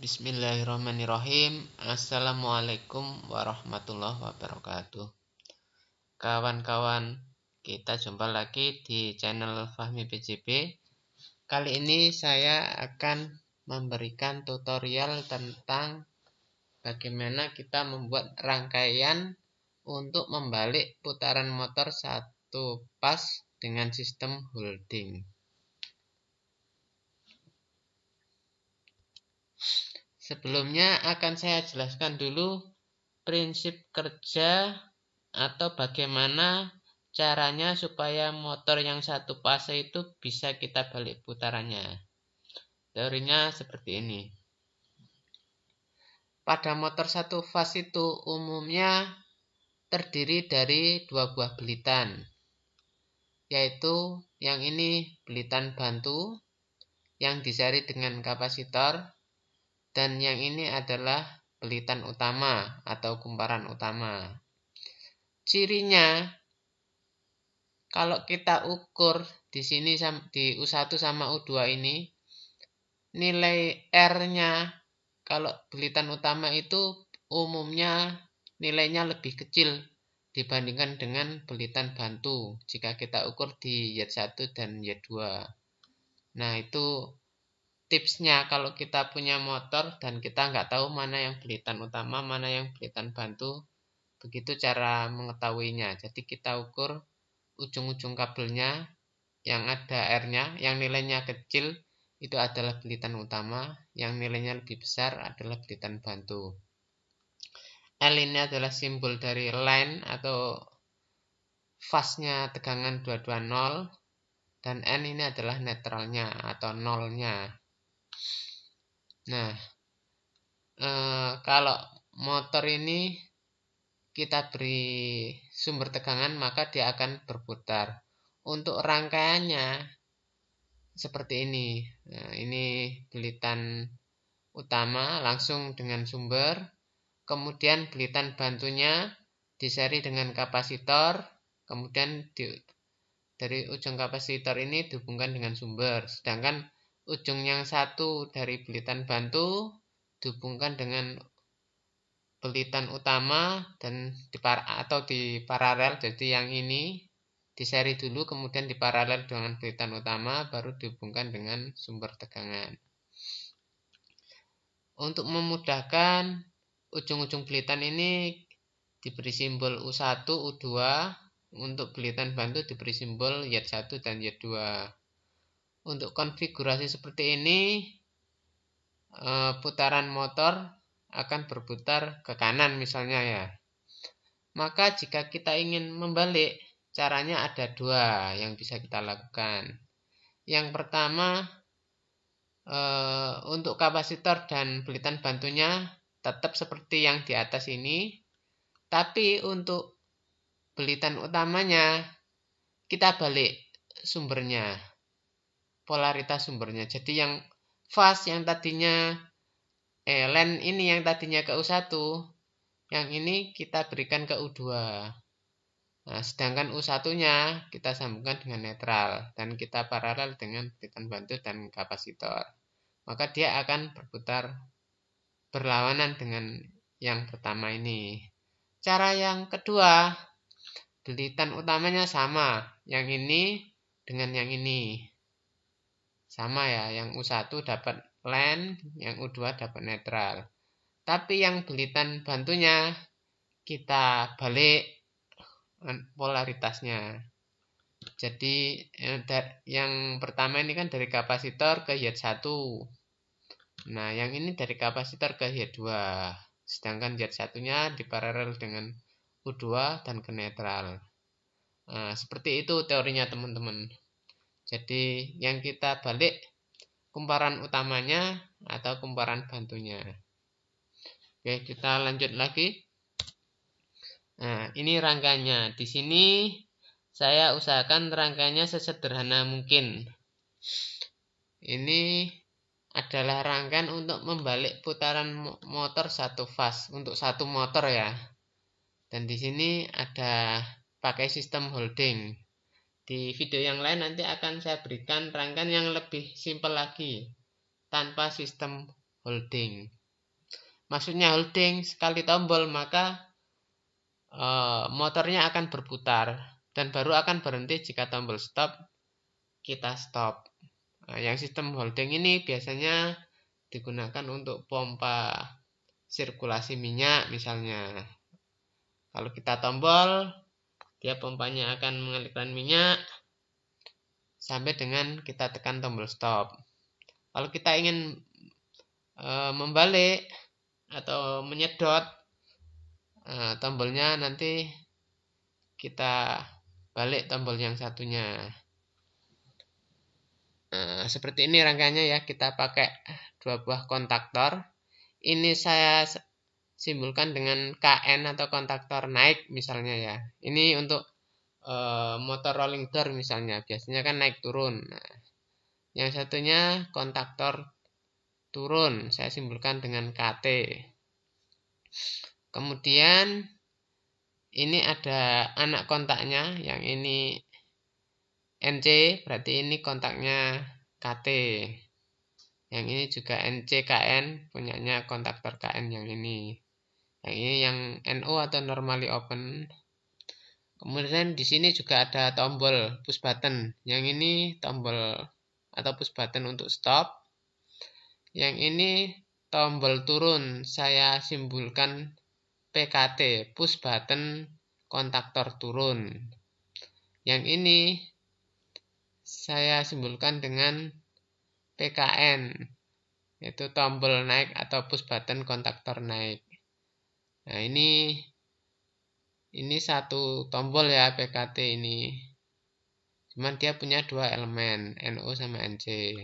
Bismillahirrahmanirrahim. Assalamualaikum warahmatullahi wabarakatuh. Kawan-kawan, kita jumpa lagi di channel Fahmi PJB. Kali ini saya akan memberikan tutorial tentang bagaimana kita membuat rangkaian untuk membalik putaran motor satu pas dengan sistem holding. Sebelumnya akan saya jelaskan dulu prinsip kerja atau bagaimana caranya supaya motor yang satu fase itu bisa kita balik putarannya. Teorinya seperti ini. Pada motor satu fase itu umumnya terdiri dari dua buah belitan, yaitu yang ini belitan bantu yang disari dengan kapasitor dan yang ini adalah belitan utama atau kumparan utama. Cirinya, kalau kita ukur di sini di U1 sama U2 ini, nilai R-nya kalau belitan utama itu umumnya nilainya lebih kecil dibandingkan dengan belitan bantu jika kita ukur di Y1 dan Y2. Nah, itu tipsnya kalau kita punya motor dan kita nggak tahu mana yang belitan utama, mana yang belitan bantu, begitu cara mengetahuinya. Jadi kita ukur ujung-ujung kabelnya yang ada R-nya, yang nilainya kecil itu adalah belitan utama, yang nilainya lebih besar adalah belitan bantu. L ini adalah simbol dari line atau fase-nya tegangan 220 dan N ini adalah netralnya atau nolnya Nah, eh, kalau motor ini kita beri sumber tegangan maka dia akan berputar. Untuk rangkaiannya seperti ini. Nah, ini belitan utama langsung dengan sumber, kemudian belitan bantunya diseri dengan kapasitor, kemudian di, dari ujung kapasitor ini dihubungkan dengan sumber. Sedangkan ujung yang satu dari belitan bantu dihubungkan dengan belitan utama dan di atau di paralel jadi yang ini di seri dulu kemudian di paralel dengan belitan utama baru dihubungkan dengan sumber tegangan untuk memudahkan ujung-ujung belitan ini diberi simbol U1, U2 untuk belitan bantu diberi simbol Y1 dan Y2 untuk konfigurasi seperti ini, eh, putaran motor akan berputar ke kanan misalnya ya. Maka jika kita ingin membalik, caranya ada dua yang bisa kita lakukan. Yang pertama, eh, untuk kapasitor dan belitan bantunya tetap seperti yang di atas ini. Tapi untuk belitan utamanya, kita balik sumbernya polaritas sumbernya. Jadi yang fast yang tadinya eh, len ini yang tadinya ke U1, yang ini kita berikan ke U2. Nah, sedangkan U1-nya kita sambungkan dengan netral dan kita paralel dengan titan bantu dan kapasitor. Maka dia akan berputar berlawanan dengan yang pertama ini. Cara yang kedua, belitan utamanya sama, yang ini dengan yang ini. Sama ya, yang U1 dapat land, yang U2 dapat netral. Tapi yang belitan bantunya kita balik polaritasnya. Jadi eh, yang pertama ini kan dari kapasitor ke y 1. Nah, yang ini dari kapasitor ke y 2. Sedangkan Y1 Y1 nya diparalel dengan U2 dan ke netral. Nah, seperti itu teorinya teman-teman. Jadi yang kita balik kumparan utamanya atau kumparan bantunya. Oke, kita lanjut lagi. Nah, ini rangkanya. Di sini saya usahakan rangkanya sesederhana mungkin. Ini adalah rangkaian untuk membalik putaran motor satu fas untuk satu motor ya. Dan di sini ada pakai sistem holding. Di video yang lain nanti akan saya berikan rangkaian yang lebih simpel lagi tanpa sistem holding. Maksudnya holding sekali tombol maka e, motornya akan berputar dan baru akan berhenti jika tombol stop kita stop. Nah, yang sistem holding ini biasanya digunakan untuk pompa sirkulasi minyak misalnya. Kalau kita tombol dia pompanya akan mengalirkan minyak sampai dengan kita tekan tombol stop. Kalau kita ingin e, membalik atau menyedot e, tombolnya nanti kita balik tombol yang satunya. E, seperti ini rangkanya ya, kita pakai dua buah kontaktor. Ini saya simpulkan dengan KN atau kontaktor naik misalnya ya. Ini untuk e, motor rolling door misalnya, biasanya kan naik turun. Nah, yang satunya kontaktor turun, saya simpulkan dengan KT. Kemudian ini ada anak kontaknya, yang ini NC, berarti ini kontaknya KT. Yang ini juga NCKN, punyanya kontaktor KN yang ini. Nah, ini yang NO atau normally open. Kemudian di sini juga ada tombol push button. Yang ini tombol atau push button untuk stop. Yang ini tombol turun saya simpulkan PKT, push button kontaktor turun. Yang ini saya simpulkan dengan PKN, yaitu tombol naik atau push button kontaktor naik. Nah, ini ini satu tombol ya PKT ini. Cuman dia punya dua elemen, NO sama NC.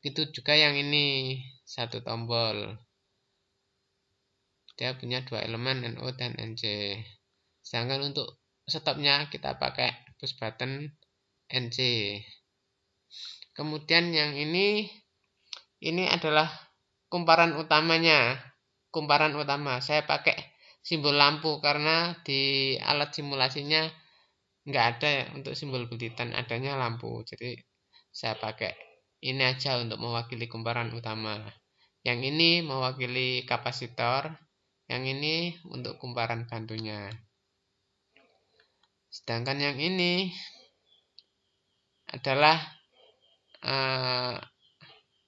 Itu juga yang ini, satu tombol. Dia punya dua elemen, NO dan NC. Sedangkan untuk stopnya kita pakai push button NC. Kemudian yang ini, ini adalah kumparan utamanya kumparan utama. Saya pakai simbol lampu karena di alat simulasinya nggak ada ya untuk simbol butitan, adanya lampu. Jadi saya pakai ini aja untuk mewakili kumparan utama. Yang ini mewakili kapasitor, yang ini untuk kumparan bantunya. Sedangkan yang ini adalah eh,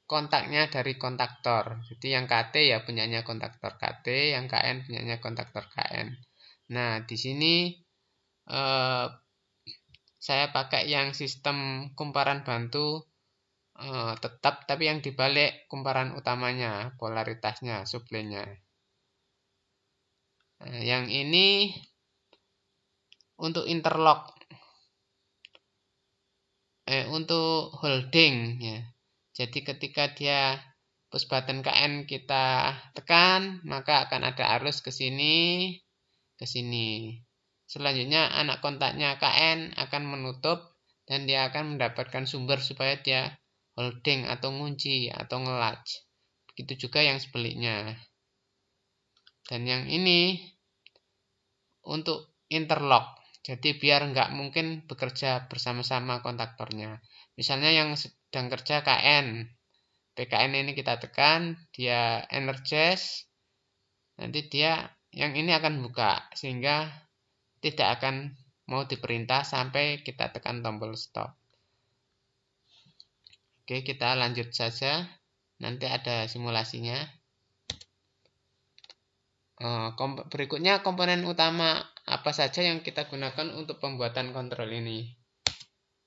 kontaknya dari kontaktor. Jadi yang KT ya punyanya kontaktor KT, yang KN punyanya kontaktor KN. Nah, di sini eh, saya pakai yang sistem kumparan bantu eh, tetap, tapi yang dibalik kumparan utamanya, polaritasnya, suplenya. Nah, yang ini untuk interlock, eh, untuk holding ya jadi ketika dia push button KN kita tekan, maka akan ada arus ke sini, ke sini. Selanjutnya anak kontaknya KN akan menutup dan dia akan mendapatkan sumber supaya dia holding atau ngunci atau ngelatch. Begitu juga yang sebaliknya. Dan yang ini untuk interlock. Jadi biar nggak mungkin bekerja bersama-sama kontaktornya. Misalnya yang dan kerja KN. PKN ini kita tekan, dia energize, nanti dia yang ini akan buka, sehingga tidak akan mau diperintah sampai kita tekan tombol stop. Oke, kita lanjut saja. Nanti ada simulasinya. Eh, berikutnya komponen utama apa saja yang kita gunakan untuk pembuatan kontrol ini.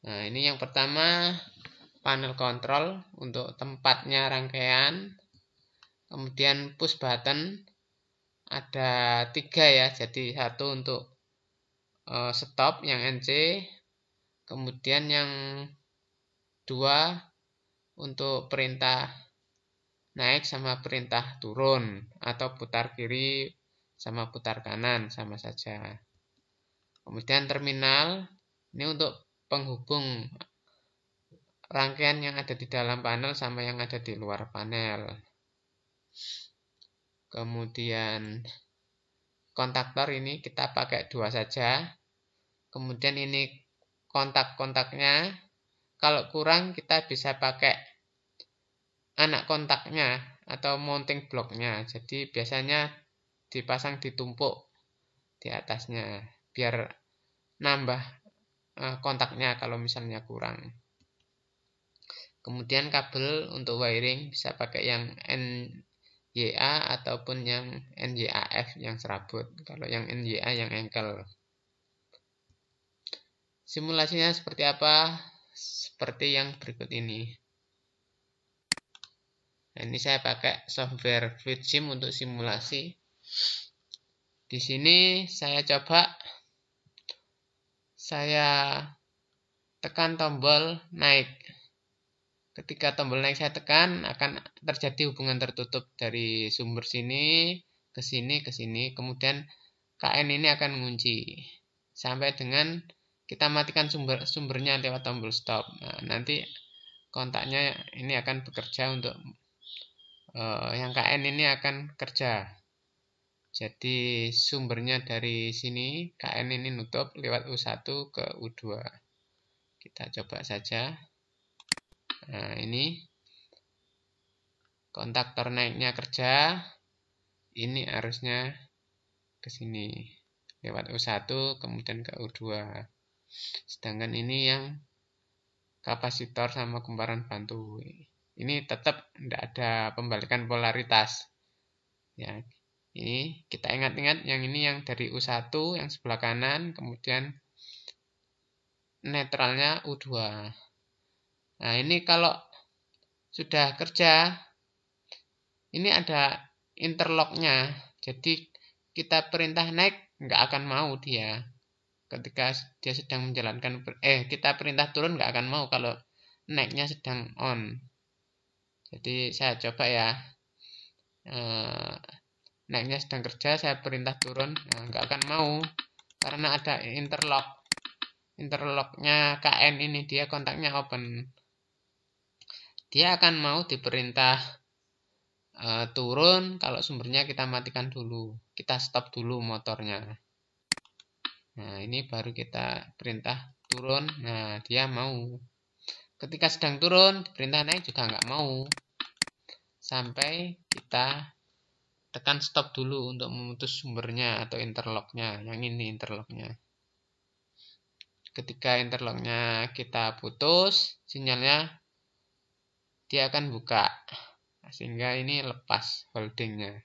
Nah, ini yang pertama panel control untuk tempatnya rangkaian. Kemudian push button ada tiga ya, jadi satu untuk uh, stop yang NC, kemudian yang dua untuk perintah naik sama perintah turun atau putar kiri sama putar kanan sama saja. Kemudian terminal ini untuk penghubung rangkaian yang ada di dalam panel sama yang ada di luar panel. Kemudian kontaktor ini kita pakai dua saja. Kemudian ini kontak-kontaknya. Kalau kurang kita bisa pakai anak kontaknya atau mounting blocknya. Jadi biasanya dipasang ditumpuk di atasnya biar nambah eh, kontaknya kalau misalnya kurang. Kemudian kabel untuk wiring bisa pakai yang NYA ataupun yang NJAF yang serabut. Kalau yang NYA yang engkel. Simulasinya seperti apa? Seperti yang berikut ini. Nah, ini saya pakai software FitSim untuk simulasi. Di sini saya coba saya tekan tombol naik. Ketika tombol naik saya tekan, akan terjadi hubungan tertutup dari sumber sini ke sini ke sini. Kemudian KN ini akan mengunci sampai dengan kita matikan sumber sumbernya lewat tombol stop. Nah, nanti kontaknya ini akan bekerja untuk uh, yang KN ini akan kerja. Jadi sumbernya dari sini, KN ini nutup lewat U1 ke U2. Kita coba saja. Nah, ini kontaktor naiknya kerja. Ini arusnya ke sini lewat U1 kemudian ke U2. Sedangkan ini yang kapasitor sama kumparan bantu. Ini tetap tidak ada pembalikan polaritas. Ya, ini kita ingat-ingat yang ini yang dari U1 yang sebelah kanan kemudian netralnya U2. Nah, ini kalau sudah kerja, ini ada interlocknya. Jadi kita perintah naik, nggak akan mau dia. Ketika dia sedang menjalankan, eh kita perintah turun nggak akan mau kalau naiknya sedang on. Jadi saya coba ya. E, naiknya sedang kerja, saya perintah turun, nah, nggak akan mau karena ada interlock. Interlocknya KN ini dia kontaknya open dia akan mau diperintah e, turun kalau sumbernya kita matikan dulu kita stop dulu motornya nah ini baru kita perintah turun nah dia mau ketika sedang turun perintah naik juga nggak mau sampai kita tekan stop dulu untuk memutus sumbernya atau interlocknya yang ini interlocknya ketika interlocknya kita putus sinyalnya dia akan buka sehingga ini lepas holdingnya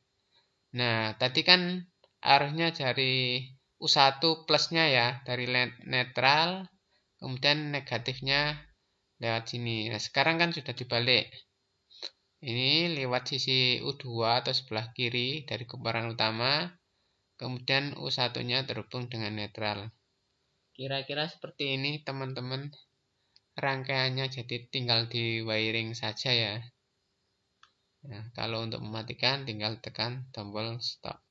nah tadi kan arahnya dari U1 plusnya ya dari netral kemudian negatifnya lewat sini nah sekarang kan sudah dibalik ini lewat sisi U2 atau sebelah kiri dari kumparan utama kemudian U1 nya terhubung dengan netral kira-kira seperti ini teman-teman rangkaiannya jadi tinggal di wiring saja ya nah, kalau untuk mematikan tinggal tekan tombol stop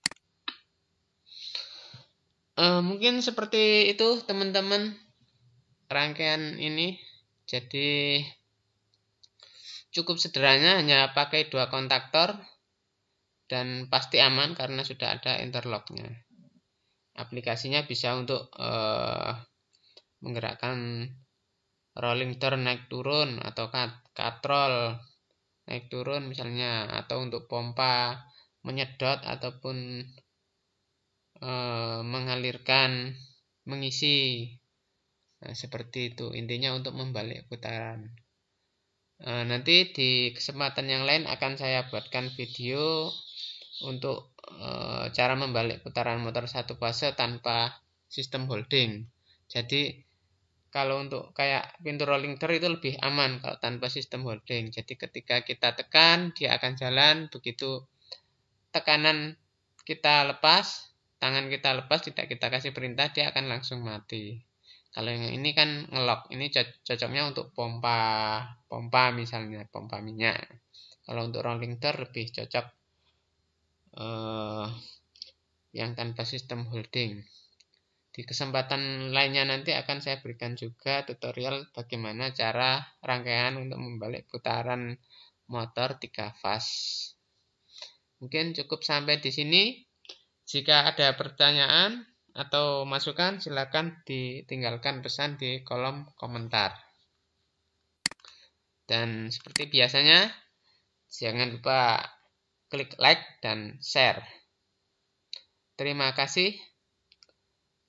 uh, mungkin seperti itu teman-teman rangkaian ini jadi cukup sederhana hanya pakai dua kontaktor dan pasti aman karena sudah ada interlocknya aplikasinya bisa untuk uh, menggerakkan rolling turn naik turun atau katrol naik turun misalnya atau untuk pompa menyedot ataupun e, mengalirkan mengisi nah, seperti itu intinya untuk membalik putaran e, nanti di kesempatan yang lain akan saya buatkan video untuk e, cara membalik putaran motor satu fase tanpa sistem holding jadi kalau untuk kayak pintu rolling door itu lebih aman kalau tanpa sistem holding. Jadi ketika kita tekan, dia akan jalan. Begitu tekanan kita lepas, tangan kita lepas, tidak kita kasih perintah, dia akan langsung mati. Kalau yang ini kan ngelok, ini cocoknya untuk pompa, pompa misalnya, pompa minyak. Kalau untuk rolling door lebih cocok eh, yang tanpa sistem holding. Di kesempatan lainnya nanti akan saya berikan juga tutorial bagaimana cara rangkaian untuk membalik putaran motor 3 fas. Mungkin cukup sampai di sini. Jika ada pertanyaan atau masukan silakan ditinggalkan pesan di kolom komentar. Dan seperti biasanya, jangan lupa klik like dan share. Terima kasih.